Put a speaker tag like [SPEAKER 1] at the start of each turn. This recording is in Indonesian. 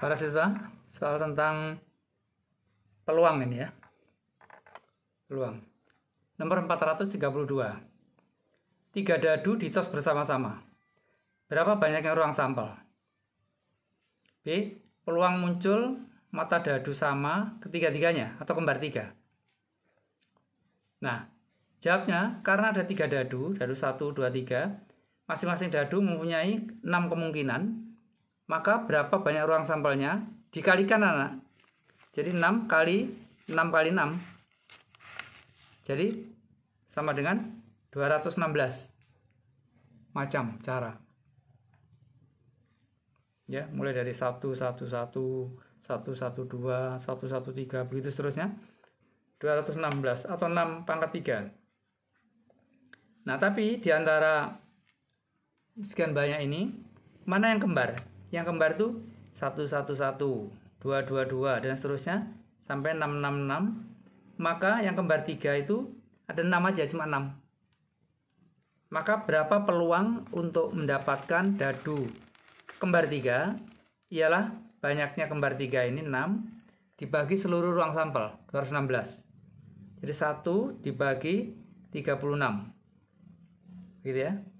[SPEAKER 1] para siswa soal tentang peluang ini ya peluang nomor 432 tiga dadu ditos bersama-sama berapa banyaknya ruang sampel B peluang muncul mata dadu sama ketiga-tiganya atau kembar tiga nah jawabnya karena ada tiga dadu dadu 1, 2, 3 masing-masing dadu mempunyai 6 kemungkinan maka berapa banyak ruang sampelnya dikalikan anak. Jadi 6 kali 6 kali 6. Jadi sama dengan 216 macam cara. Ya, mulai dari 1 1 1 1 1 2 1 1 3 begitu seterusnya. 216 atau 6 pangkat 3. Nah, tapi diantara sekian banyak ini, mana yang kembar? yang kembar itu 111, 222 dan seterusnya sampai 666. Maka yang kembar 3 itu ada 6 aja cuma 6. Maka berapa peluang untuk mendapatkan dadu kembar 3? Ialah banyaknya kembar 3 ini 6 dibagi seluruh ruang sampel 216. Jadi 1 dibagi 36. Gitu ya.